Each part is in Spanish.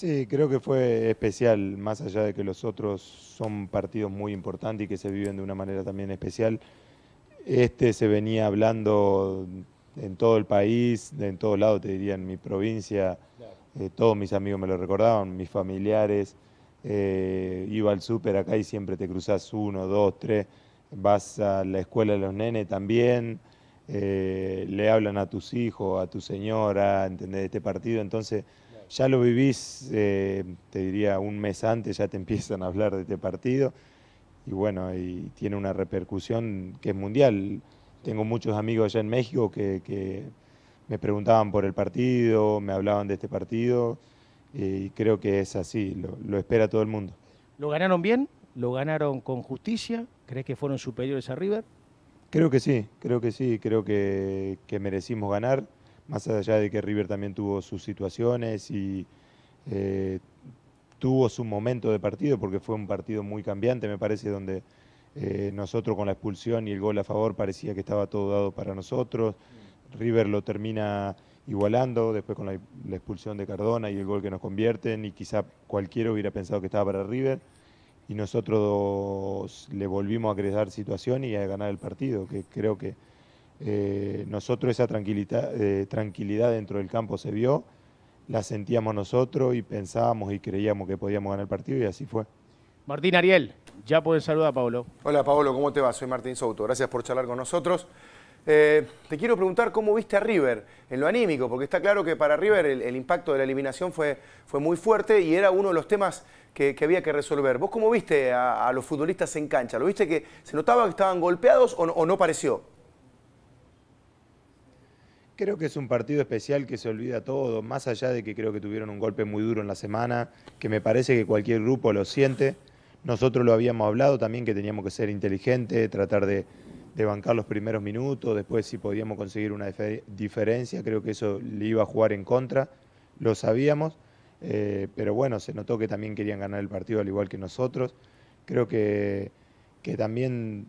Sí, creo que fue especial, más allá de que los otros son partidos muy importantes y que se viven de una manera también especial. Este se venía hablando en todo el país, en todos lados, te diría, en mi provincia, eh, todos mis amigos me lo recordaban, mis familiares. Eh, iba al súper acá y siempre te cruzas uno, dos, tres, vas a la escuela de los nenes también, eh, le hablan a tus hijos, a tu señora, ¿entendés? Este partido, entonces ya lo vivís, eh, te diría, un mes antes ya te empiezan a hablar de este partido y bueno, y tiene una repercusión que es mundial. Tengo muchos amigos allá en México que, me preguntaban por el partido, me hablaban de este partido eh, y creo que es así, lo, espera todo el mundo. ¿Lo ganaron bien? ¿Lo ganaron con justicia? ¿Crees que fueron superiores a River? Creo que sí, creo que sí, creo que merecimos ganar más allá de que River también tuvo sus situaciones y eh, tuvo su momento de partido, porque fue un partido muy cambiante, me parece, donde eh, nosotros con la expulsión y el gol a favor parecía que estaba todo dado para nosotros. River lo termina igualando, después con la, la expulsión de Cardona y el gol que nos convierten, y quizá cualquiera hubiera pensado que estaba para River. Y nosotros le volvimos a crear situación y a ganar el partido, que creo que eh, nosotros esa tranquilidad, eh, tranquilidad dentro del campo se vio, la sentíamos nosotros y pensábamos y creíamos que podíamos ganar el partido y así fue. Martín Ariel, ya puedes saludar a Pablo. Hola Pablo, ¿cómo te va? Soy Martín Souto, gracias por charlar con nosotros. Eh, te quiero preguntar cómo viste a River en lo anímico, porque está claro que para River el, impacto de la eliminación fue, fue, muy fuerte y era uno de los temas que, había que resolver. ¿Vos cómo viste a, los futbolistas en cancha? ¿Lo viste que se notaba que estaban golpeados o o no pareció? Creo que es un partido especial que se olvida todo, más allá de que creo que tuvieron un golpe muy duro en la semana, que me parece que cualquier grupo lo siente. Nosotros lo habíamos hablado también que teníamos que ser inteligentes, tratar de, bancar los primeros minutos, después si podíamos conseguir una diferencia, creo que eso le iba a jugar en contra, lo sabíamos, eh, pero bueno, se notó que también querían ganar el partido al igual que nosotros. Creo que, que también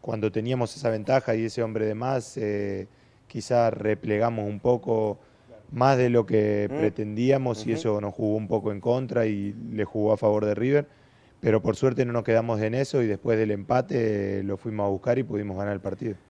cuando teníamos esa ventaja y ese hombre de más... Eh, quizás replegamos un poco más de lo que pretendíamos y eso nos jugó un poco en contra y le jugó a favor de River. Pero por suerte no nos quedamos en eso y después del empate lo fuimos a buscar y pudimos ganar el partido.